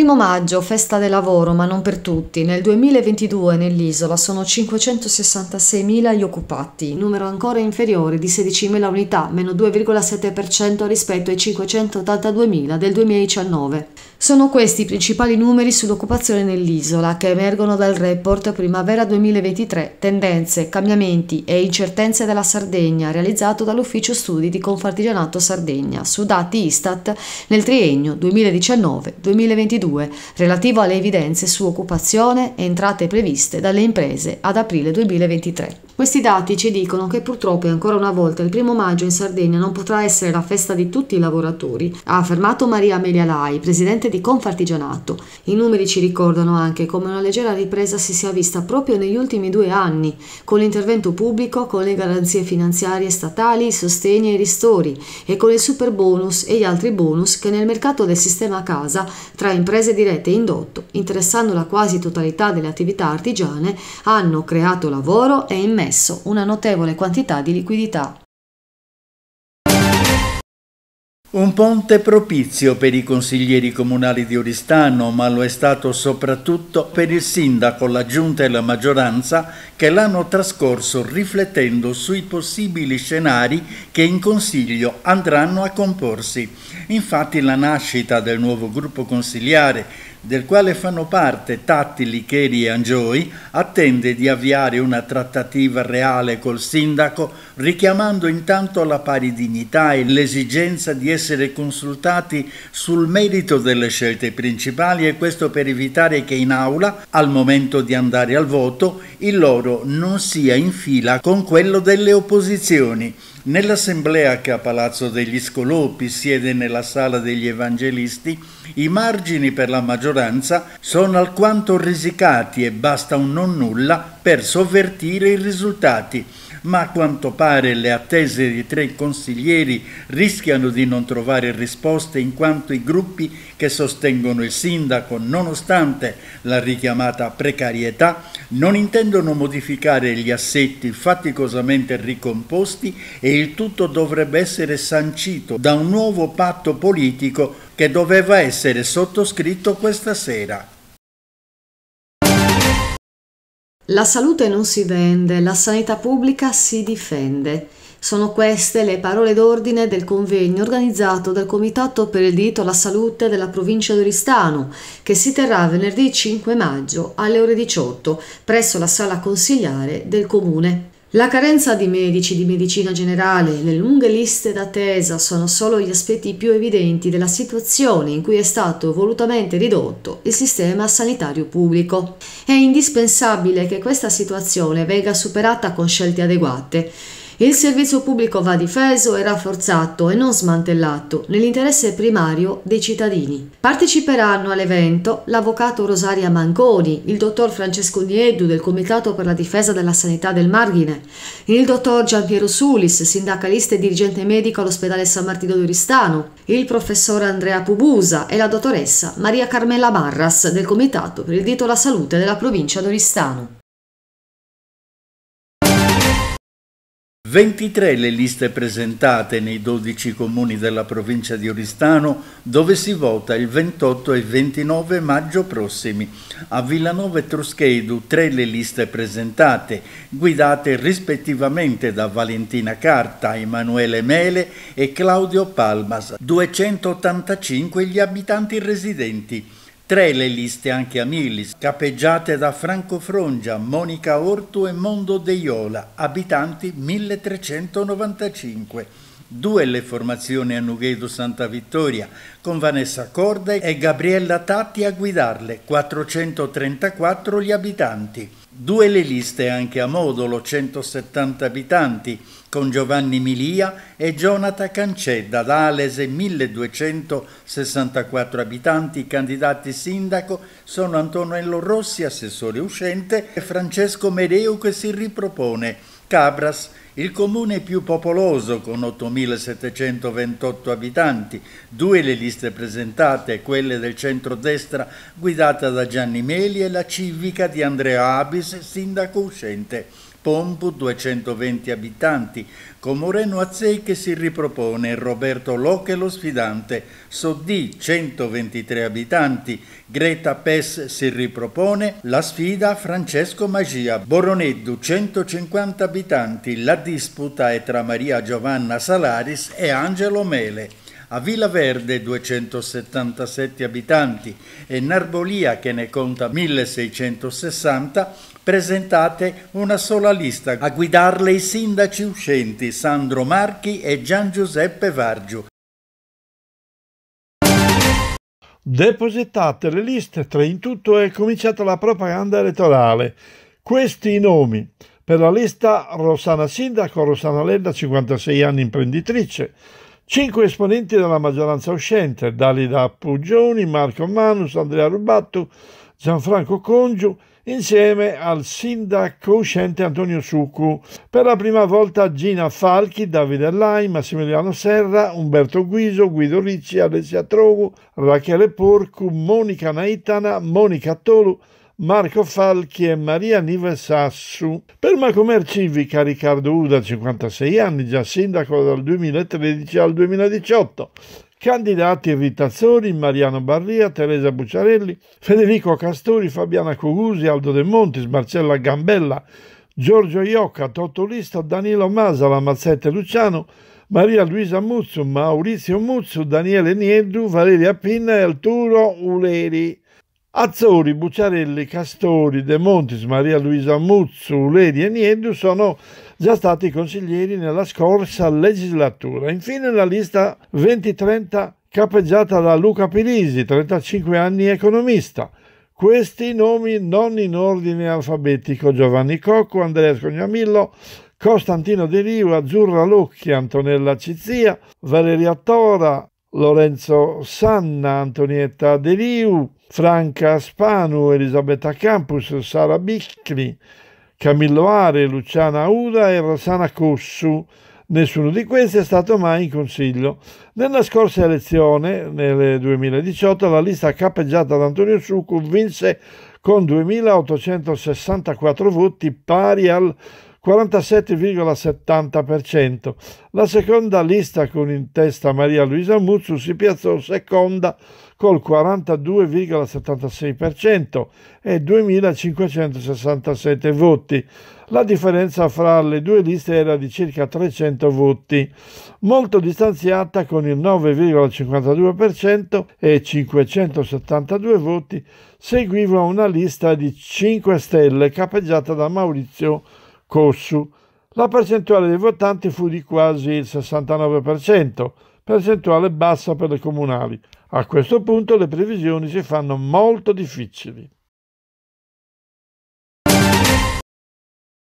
Primo maggio, festa del lavoro, ma non per tutti. Nel 2022 nell'isola sono 566.000 gli occupati, numero ancora inferiore di 16.000 unità, meno 2,7% rispetto ai 582.000 del 2019. Sono questi i principali numeri sull'occupazione nell'isola che emergono dal report Primavera 2023 Tendenze, cambiamenti e incertezze della Sardegna realizzato dall'Ufficio Studi di Confartigianato Sardegna su dati Istat nel triennio 2019-2022 relativo alle evidenze su occupazione e entrate previste dalle imprese ad aprile 2023. Questi dati ci dicono che purtroppo ancora una volta il primo maggio in Sardegna non potrà essere la festa di tutti i lavoratori, ha affermato Maria Amelia Lai, presidente di Confartigianato. I numeri ci ricordano anche come una leggera ripresa si sia vista proprio negli ultimi due anni, con l'intervento pubblico, con le garanzie finanziarie statali, i sostegni e i ristori e con il super bonus e gli altri bonus che nel mercato del sistema casa tra imprese dirette e indotto, interessando la quasi totalità delle attività artigiane, hanno creato lavoro e immesso una notevole quantità di liquidità. Un ponte propizio per i consiglieri comunali di Oristano, ma lo è stato soprattutto per il sindaco, la giunta e la maggioranza che l'hanno trascorso riflettendo sui possibili scenari che in consiglio andranno a comporsi. Infatti la nascita del nuovo gruppo consigliare del quale fanno parte Tatti Licheri e Angioi, attende di avviare una trattativa reale col sindaco, richiamando intanto la pari dignità e l'esigenza di essere consultati sul merito delle scelte principali e questo per evitare che in aula, al momento di andare al voto, il loro non sia in fila con quello delle opposizioni. Nell'assemblea che a Palazzo degli Scolopi siede nella sala degli Evangelisti, i margini per la maggioranza maggioranza sono alquanto risicati e basta un non nulla per sovvertire i risultati, ma a quanto pare le attese di tre consiglieri rischiano di non trovare risposte in quanto i gruppi che sostengono il sindaco, nonostante la richiamata precarietà, non intendono modificare gli assetti faticosamente ricomposti e il tutto dovrebbe essere sancito da un nuovo patto politico che doveva essere sottoscritto questa sera. La salute non si vende, la sanità pubblica si difende. Sono queste le parole d'ordine del convegno organizzato dal Comitato per il diritto alla salute della provincia di Oristano, che si terrà venerdì 5 maggio alle ore 18 presso la sala consigliare del comune. La carenza di medici di medicina generale, e le lunghe liste d'attesa sono solo gli aspetti più evidenti della situazione in cui è stato volutamente ridotto il sistema sanitario pubblico. È indispensabile che questa situazione venga superata con scelte adeguate il servizio pubblico va difeso e rafforzato e non smantellato nell'interesse primario dei cittadini. Parteciperanno all'evento l'avvocato Rosaria Manconi, il dottor Francesco Niedu del Comitato per la difesa della sanità del Margine, il dottor Giampiero Sulis, sindacalista e dirigente medico all'ospedale San Martino di Oristano, il professor Andrea Pubusa e la dottoressa Maria Carmela Barras del Comitato per il diritto alla salute della provincia d'Oristano. 23 le liste presentate nei 12 comuni della provincia di Oristano dove si vota il 28 e 29 maggio prossimi. A Villanova e Truscheidu 3 le liste presentate, guidate rispettivamente da Valentina Carta, Emanuele Mele e Claudio Palmas. 285 gli abitanti residenti. Tre le liste anche a Milis, capeggiate da Franco Frongia, Monica Ortu e Mondo Deiola, abitanti 1395. Due le formazioni a Nughedo Santa Vittoria, con Vanessa Corda e Gabriella Tatti a guidarle, 434 gli abitanti. Due le liste anche a Modolo, 170 abitanti, con Giovanni Milia e Jonathan Cancedda d'Alese 1264 abitanti, candidati sindaco sono Antonello Rossi, assessore uscente, e Francesco Medeu che si ripropone. Cabras, il comune più popoloso con 8.728 abitanti, due le liste presentate, quelle del centro-destra guidata da Gianni Meli e la civica di Andrea Abis, sindaco uscente. Pompu 220 abitanti, con Moreno Azzei che si ripropone, Roberto Locche lo sfidante, Soddì 123 abitanti, Greta Pes si ripropone, la sfida Francesco Magia, Boroneddu 150 abitanti, la disputa è tra Maria Giovanna Salaris e Angelo Mele a Villa Verde 277 abitanti e Narbolia che ne conta 1660, presentate una sola lista a guidarle i sindaci uscenti Sandro Marchi e Gian Giuseppe Vargiu. Depositate le liste, tre in tutto è cominciata la propaganda elettorale. Questi i nomi. Per la lista Rossana Sindaco, Rossana Lenda, 56 anni imprenditrice, Cinque esponenti della maggioranza uscente, Dalida da Pugioni, Marco Manus, Andrea Rubatto, Gianfranco Congiu, insieme al sindaco uscente Antonio Succu. Per la prima volta Gina Falchi, Davide Lai, Massimiliano Serra, Umberto Guiso, Guido Ricci, Alessia Trogu, Rachele Porcu, Monica Naitana, Monica Tolu, Marco Falchi e Maria Nive Sassu. Per Macomer Civica Riccardo Uda, 56 anni, già sindaco dal 2013 al 2018. Candidati Ritazzoni, Mariano Barria, Teresa Bucciarelli, Federico Castori, Fabiana Cogusi, Aldo De Montis, Marcella Gambella, Giorgio Iocca, Totolista, Danilo Masa, Lamazzette Luciano, Maria Luisa Muzzo, Maurizio Muzzo, Daniele Niedu, Valeria Pinna e Arturo Uleri. Azzori, Bucciarelli, Castori, De Montis, Maria Luisa Muzzu, Uleri e Niedu sono già stati consiglieri nella scorsa legislatura. Infine la lista 2030 capeggiata da Luca Pirisi, 35 anni economista. Questi nomi non in ordine alfabetico, Giovanni Cocco, Andrea Scognamillo, Costantino De Rio, Azzurra Lucchi, Antonella Cizia, Valeria Tora, Lorenzo Sanna, Antonietta De Rio, Franca Spanu, Elisabetta Campus, Sara Bicchi, Camillo Are, Luciana Uda e Rosana Cossu. Nessuno di questi è stato mai in consiglio. Nella scorsa elezione, nel 2018, la lista cappeggiata da Antonio Succu vinse con 2.864 voti pari al 47,70%. La seconda lista con in testa Maria Luisa Muzzu si piazzò seconda col 42,76% e 2.567 voti. La differenza fra le due liste era di circa 300 voti, molto distanziata con il 9,52% e 572 voti, seguiva una lista di 5 stelle capeggiata da Maurizio Cossu, la percentuale dei votanti fu di quasi il 69%, percentuale bassa per le comunali. A questo punto le previsioni si fanno molto difficili.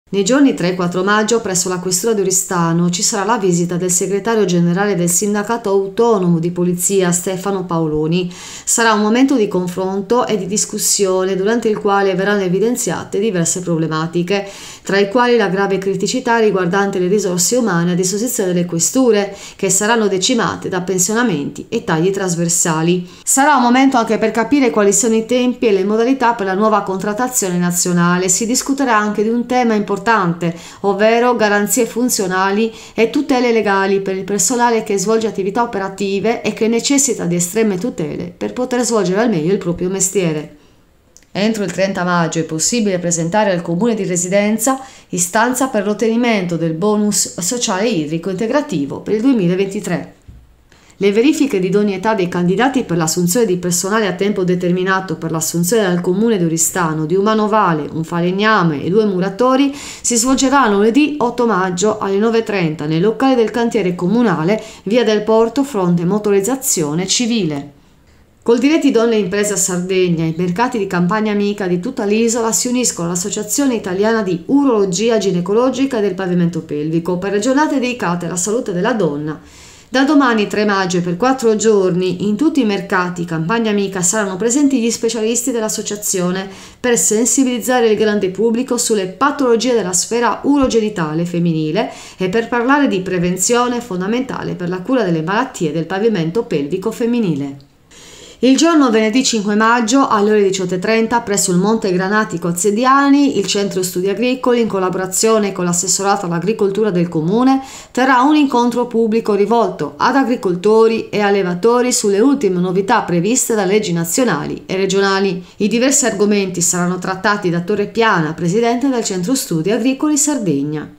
Nei giorni 3 e 4 maggio presso la questura di Oristano ci sarà la visita del segretario generale del sindacato autonomo di polizia Stefano Paoloni. Sarà un momento di confronto e di discussione durante il quale verranno evidenziate diverse problematiche, tra i quali la grave criticità riguardante le risorse umane a disposizione delle questure, che saranno decimate da pensionamenti e tagli trasversali. Sarà un momento anche per capire quali sono i tempi e le modalità per la nuova contrattazione nazionale. Si discuterà anche di un tema importante importante, ovvero garanzie funzionali e tutele legali per il personale che svolge attività operative e che necessita di estreme tutele per poter svolgere al meglio il proprio mestiere. Entro il 30 maggio è possibile presentare al comune di residenza istanza per l'ottenimento del bonus sociale idrico integrativo per il 2023. Le verifiche di idoneità dei candidati per l'assunzione di personale a tempo determinato per l'assunzione dal comune di Oristano di un manovale, un falegname e due muratori si svolgeranno lunedì 8 maggio alle 9.30 nel locale del cantiere comunale via del Porto fronte motorizzazione civile. Col diretti Donne impresa a Sardegna, i mercati di campagna amica di tutta l'isola si uniscono all'Associazione Italiana di Urologia Ginecologica del Pavimento Pelvico per le giornate dedicate alla salute della donna da domani 3 maggio per 4 giorni in tutti i mercati Campagna Amica saranno presenti gli specialisti dell'associazione per sensibilizzare il grande pubblico sulle patologie della sfera urogenitale femminile e per parlare di prevenzione fondamentale per la cura delle malattie del pavimento pelvico femminile. Il giorno venerdì 5 maggio alle ore 18.30 presso il Monte Granati Cozzidiani, il Centro Studi Agricoli, in collaborazione con l'assessorato all'agricoltura del Comune, terrà un incontro pubblico rivolto ad agricoltori e allevatori sulle ultime novità previste da leggi nazionali e regionali. I diversi argomenti saranno trattati da Torre Piana, presidente del Centro Studi Agricoli Sardegna.